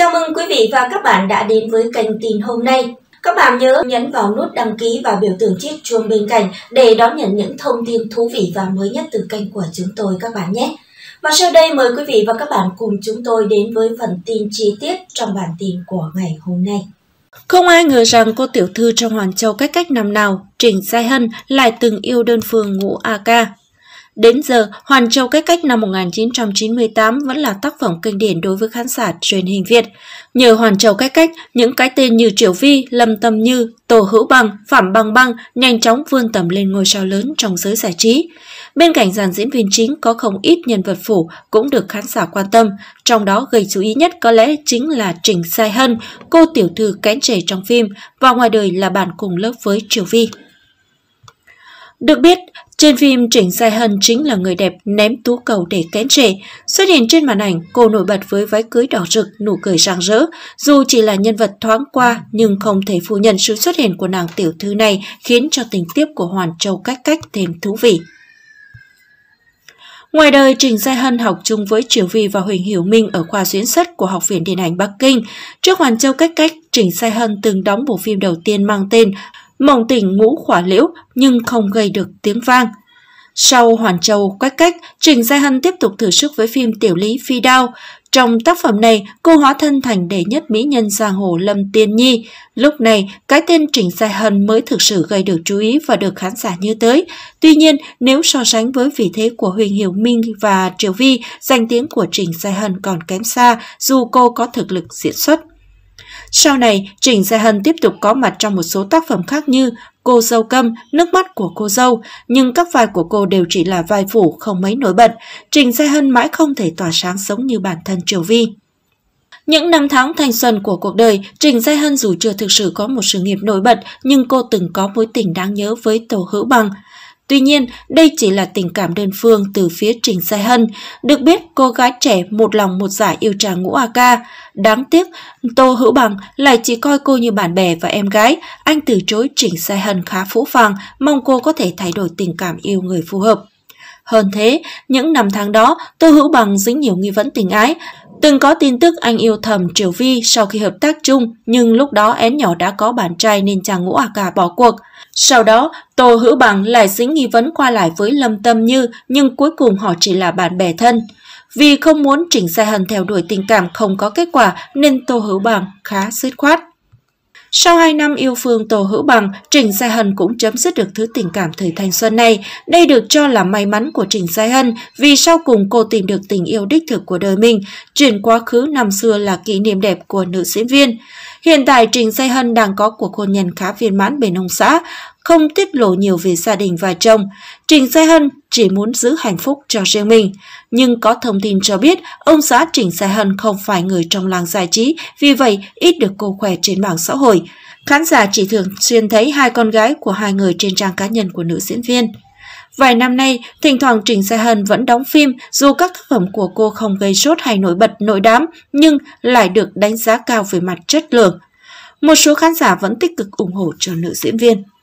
Chào mừng quý vị và các bạn đã đến với kênh tin hôm nay. Các bạn nhớ nhấn vào nút đăng ký và biểu tượng chiếc chuông bên cạnh để đón nhận những thông tin thú vị và mới nhất từ kênh của chúng tôi các bạn nhé. Và sau đây mời quý vị và các bạn cùng chúng tôi đến với phần tin chi tiết trong bản tin của ngày hôm nay. Không ai ngờ rằng cô tiểu thư trong Hoàng Châu cách cách năm nào, Trình Giai Hân lại từng yêu đơn phương ngũ AK. Đến giờ, Hoàn Châu Cách Cách năm 1998 vẫn là tác phẩm kinh điển đối với khán giả truyền hình Việt. Nhờ Hoàn Châu Cách Cách, những cái tên như Triệu Vi, Lâm Tâm Như, Tổ Hữu Bằng, Phạm Bằng Băng nhanh chóng vươn tầm lên ngôi sao lớn trong giới giải trí. Bên cạnh dàn diễn viên chính có không ít nhân vật phủ cũng được khán giả quan tâm, trong đó gây chú ý nhất có lẽ chính là Trình Sai Hân, cô tiểu thư kén trẻ trong phim và ngoài đời là bạn cùng lớp với Triều Vi. Được biết, trên phim, Trịnh Sai Hân chính là người đẹp ném tú cầu để kén trẻ Xuất hiện trên màn ảnh, cô nổi bật với váy cưới đỏ rực, nụ cười rạng rỡ. Dù chỉ là nhân vật thoáng qua, nhưng không thể phủ nhận sự xuất hiện của nàng tiểu thư này khiến cho tình tiếp của Hoàn Châu Cách Cách thêm thú vị. Ngoài đời, Trình Giai Hân học chung với Triều Vi và Huỳnh Hiểu Minh ở khoa diễn xuất của Học viện Điện ảnh Bắc Kinh. Trước Hoàn Châu Cách Cách, Trình Giai Hân từng đóng bộ phim đầu tiên mang tên mộng tỉnh ngũ khỏa liễu nhưng không gây được tiếng vang. Sau Hoàn Châu Quách Cách, Trình Giai Hân tiếp tục thử sức với phim Tiểu Lý Phi Đao. Trong tác phẩm này, cô hóa thân thành đệ nhất mỹ nhân giang hồ Lâm Tiên Nhi. Lúc này, cái tên Trình Giai Hân mới thực sự gây được chú ý và được khán giả như tới. Tuy nhiên, nếu so sánh với vị thế của Huỳnh Hiểu Minh và Triều Vi, danh tiếng của Trình Giai Hân còn kém xa dù cô có thực lực diễn xuất. Sau này, Trình Gia Hân tiếp tục có mặt trong một số tác phẩm khác như Cô dâu câm, Nước mắt của cô dâu, nhưng các vai của cô đều chỉ là vai phủ không mấy nổi bật. Trình Gia Hân mãi không thể tỏa sáng sống như bản thân Triều Vi. Những năm tháng thanh xuân của cuộc đời, Trình gia Hân dù chưa thực sự có một sự nghiệp nổi bật, nhưng cô từng có mối tình đáng nhớ với Tổ Hữu Bằng – Tuy nhiên, đây chỉ là tình cảm đơn phương từ phía Trình Sai Hân. Được biết, cô gái trẻ một lòng một giả dạ yêu chàng Ngũ A Ca. Đáng tiếc, Tô Hữu Bằng lại chỉ coi cô như bạn bè và em gái. Anh từ chối Trình Sai Hân khá phũ phàng, mong cô có thể thay đổi tình cảm yêu người phù hợp. Hơn thế, những năm tháng đó, Tô Hữu Bằng dính nhiều nghi vấn tình ái. Từng có tin tức anh yêu thầm Triều Vi sau khi hợp tác chung, nhưng lúc đó én nhỏ đã có bạn trai nên chàng ngũ à cả bỏ cuộc. Sau đó, Tô Hữu Bằng lại dính nghi vấn qua lại với Lâm Tâm Như, nhưng cuối cùng họ chỉ là bạn bè thân. Vì không muốn Trịnh sai Hân theo đuổi tình cảm không có kết quả nên Tô Hữu Bằng khá dứt khoát. Sau 2 năm yêu phương Tô Hữu Bằng, Trình Gia Hân cũng chấm dứt được thứ tình cảm thời thanh xuân này. Đây được cho là may mắn của Trình Gia Hân vì sau cùng cô tìm được tình yêu đích thực của đời mình. chuyển quá khứ năm xưa là kỷ niệm đẹp của nữ diễn viên. Hiện tại Trình Gia Hân đang có cuộc hôn nhân khá viên mãn bên ông xã không tiết lộ nhiều về gia đình và chồng. Trịnh Gia Hân chỉ muốn giữ hạnh phúc cho riêng mình. Nhưng có thông tin cho biết ông xã Trịnh Gia Hân không phải người trong làng giải trí, vì vậy ít được cô khỏe trên mạng xã hội. Khán giả chỉ thường xuyên thấy hai con gái của hai người trên trang cá nhân của nữ diễn viên. Vài năm nay, thỉnh thoảng Trình Sa Hân vẫn đóng phim dù các tác phẩm của cô không gây sốt hay nổi bật nội đám, nhưng lại được đánh giá cao về mặt chất lượng. Một số khán giả vẫn tích cực ủng hộ cho nữ diễn viên.